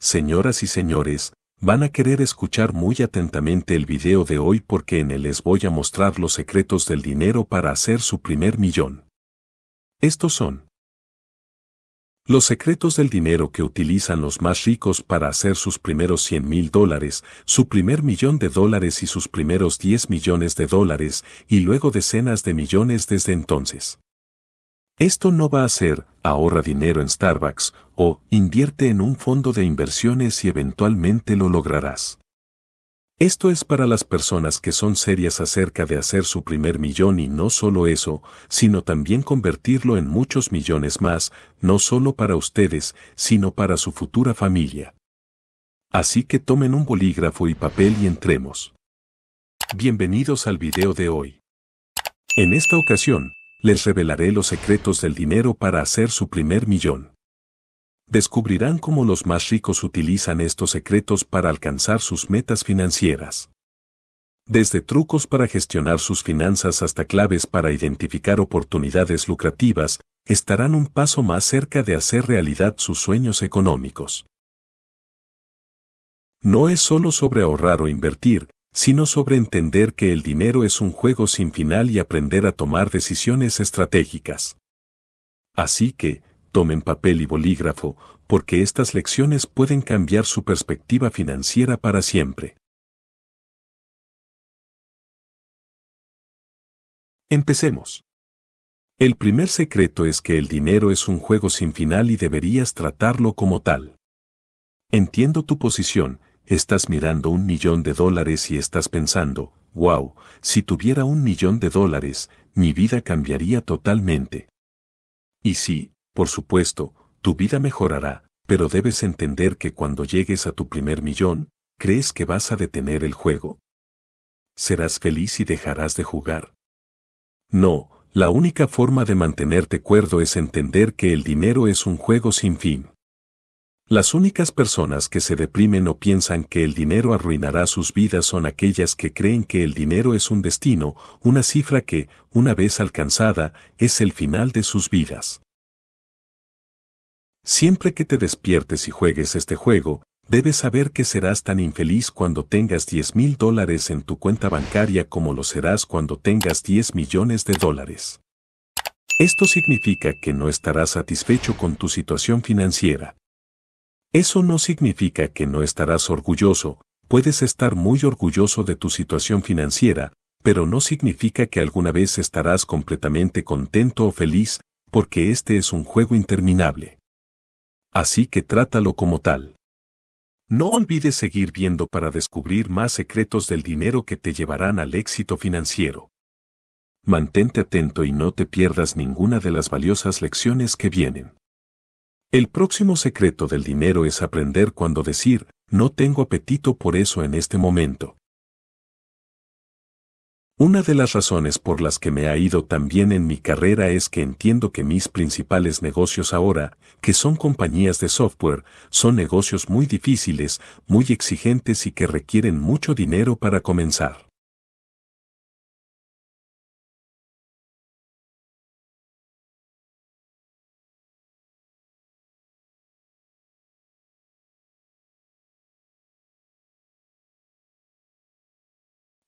Señoras y señores, van a querer escuchar muy atentamente el video de hoy porque en él les voy a mostrar los secretos del dinero para hacer su primer millón. Estos son los secretos del dinero que utilizan los más ricos para hacer sus primeros 100 mil dólares, su primer millón de dólares y sus primeros 10 millones de dólares, y luego decenas de millones desde entonces. Esto no va a ser, ahorra dinero en Starbucks, o invierte en un fondo de inversiones y eventualmente lo lograrás. Esto es para las personas que son serias acerca de hacer su primer millón y no solo eso, sino también convertirlo en muchos millones más, no solo para ustedes, sino para su futura familia. Así que tomen un bolígrafo y papel y entremos. Bienvenidos al video de hoy. En esta ocasión, les revelaré los secretos del dinero para hacer su primer millón descubrirán cómo los más ricos utilizan estos secretos para alcanzar sus metas financieras. Desde trucos para gestionar sus finanzas hasta claves para identificar oportunidades lucrativas, estarán un paso más cerca de hacer realidad sus sueños económicos. No es solo sobre ahorrar o invertir, sino sobre entender que el dinero es un juego sin final y aprender a tomar decisiones estratégicas. Así que, Tomen papel y bolígrafo, porque estas lecciones pueden cambiar su perspectiva financiera para siempre. Empecemos. El primer secreto es que el dinero es un juego sin final y deberías tratarlo como tal. Entiendo tu posición, estás mirando un millón de dólares y estás pensando, wow, si tuviera un millón de dólares, mi vida cambiaría totalmente. Y sí, por supuesto, tu vida mejorará, pero debes entender que cuando llegues a tu primer millón, crees que vas a detener el juego. Serás feliz y dejarás de jugar. No, la única forma de mantenerte cuerdo es entender que el dinero es un juego sin fin. Las únicas personas que se deprimen o piensan que el dinero arruinará sus vidas son aquellas que creen que el dinero es un destino, una cifra que, una vez alcanzada, es el final de sus vidas. Siempre que te despiertes y juegues este juego, debes saber que serás tan infeliz cuando tengas 10 mil dólares en tu cuenta bancaria como lo serás cuando tengas 10 millones de dólares. Esto significa que no estarás satisfecho con tu situación financiera. Eso no significa que no estarás orgulloso, puedes estar muy orgulloso de tu situación financiera, pero no significa que alguna vez estarás completamente contento o feliz, porque este es un juego interminable. Así que trátalo como tal. No olvides seguir viendo para descubrir más secretos del dinero que te llevarán al éxito financiero. Mantente atento y no te pierdas ninguna de las valiosas lecciones que vienen. El próximo secreto del dinero es aprender cuando decir, no tengo apetito por eso en este momento. Una de las razones por las que me ha ido tan bien en mi carrera es que entiendo que mis principales negocios ahora, que son compañías de software, son negocios muy difíciles, muy exigentes y que requieren mucho dinero para comenzar.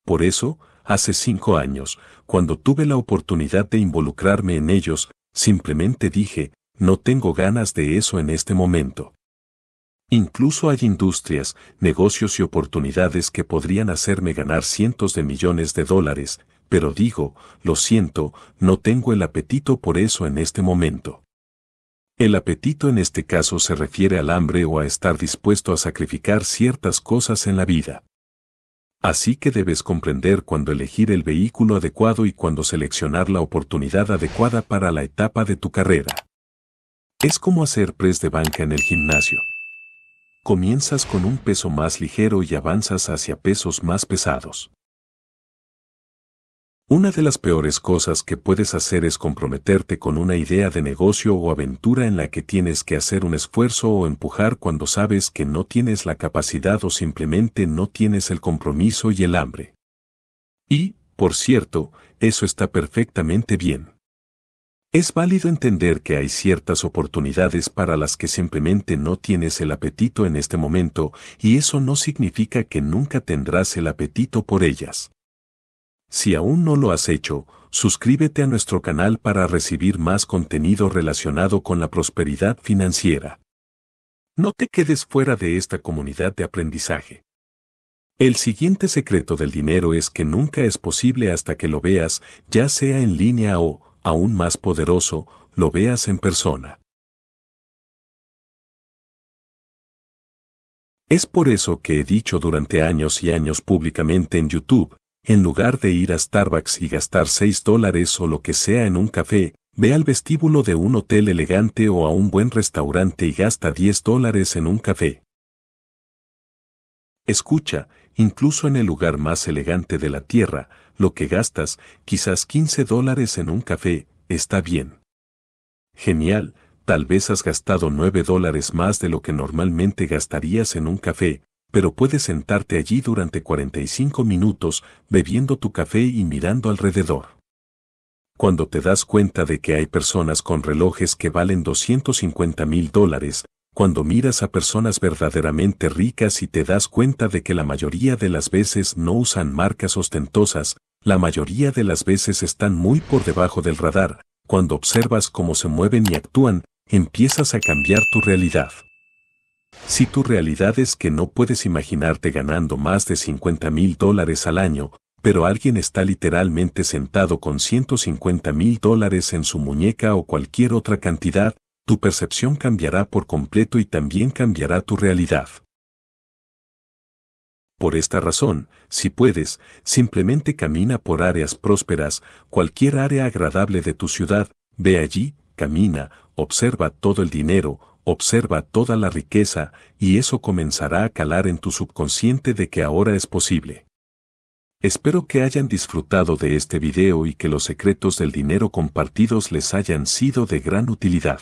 Por eso, hace cinco años, cuando tuve la oportunidad de involucrarme en ellos, simplemente dije, no tengo ganas de eso en este momento. Incluso hay industrias, negocios y oportunidades que podrían hacerme ganar cientos de millones de dólares, pero digo, lo siento, no tengo el apetito por eso en este momento. El apetito en este caso se refiere al hambre o a estar dispuesto a sacrificar ciertas cosas en la vida. Así que debes comprender cuándo elegir el vehículo adecuado y cuándo seleccionar la oportunidad adecuada para la etapa de tu carrera. Es como hacer press de banca en el gimnasio. Comienzas con un peso más ligero y avanzas hacia pesos más pesados. Una de las peores cosas que puedes hacer es comprometerte con una idea de negocio o aventura en la que tienes que hacer un esfuerzo o empujar cuando sabes que no tienes la capacidad o simplemente no tienes el compromiso y el hambre. Y, por cierto, eso está perfectamente bien. Es válido entender que hay ciertas oportunidades para las que simplemente no tienes el apetito en este momento y eso no significa que nunca tendrás el apetito por ellas. Si aún no lo has hecho, suscríbete a nuestro canal para recibir más contenido relacionado con la prosperidad financiera. No te quedes fuera de esta comunidad de aprendizaje. El siguiente secreto del dinero es que nunca es posible hasta que lo veas, ya sea en línea o, aún más poderoso, lo veas en persona. Es por eso que he dicho durante años y años públicamente en YouTube en lugar de ir a Starbucks y gastar 6 dólares o lo que sea en un café, ve al vestíbulo de un hotel elegante o a un buen restaurante y gasta 10 dólares en un café. Escucha, incluso en el lugar más elegante de la Tierra, lo que gastas, quizás 15 dólares en un café, está bien. Genial, tal vez has gastado 9 dólares más de lo que normalmente gastarías en un café, pero puedes sentarte allí durante 45 minutos bebiendo tu café y mirando alrededor. Cuando te das cuenta de que hay personas con relojes que valen 250 mil dólares, cuando miras a personas verdaderamente ricas y te das cuenta de que la mayoría de las veces no usan marcas ostentosas, la mayoría de las veces están muy por debajo del radar, cuando observas cómo se mueven y actúan, empiezas a cambiar tu realidad. Si tu realidad es que no puedes imaginarte ganando más de 50 mil dólares al año, pero alguien está literalmente sentado con 150 mil dólares en su muñeca o cualquier otra cantidad, tu percepción cambiará por completo y también cambiará tu realidad. Por esta razón, si puedes, simplemente camina por áreas prósperas, cualquier área agradable de tu ciudad, ve allí, camina, observa todo el dinero, observa toda la riqueza y eso comenzará a calar en tu subconsciente de que ahora es posible. Espero que hayan disfrutado de este video y que los secretos del dinero compartidos les hayan sido de gran utilidad.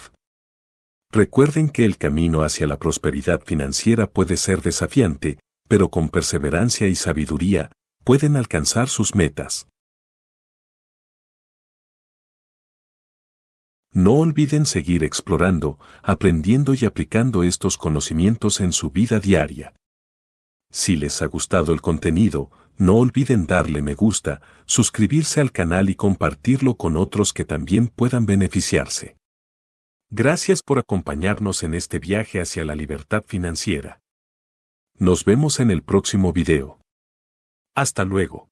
Recuerden que el camino hacia la prosperidad financiera puede ser desafiante, pero con perseverancia y sabiduría, pueden alcanzar sus metas. No olviden seguir explorando, aprendiendo y aplicando estos conocimientos en su vida diaria. Si les ha gustado el contenido, no olviden darle me gusta, suscribirse al canal y compartirlo con otros que también puedan beneficiarse. Gracias por acompañarnos en este viaje hacia la libertad financiera. Nos vemos en el próximo video. Hasta luego.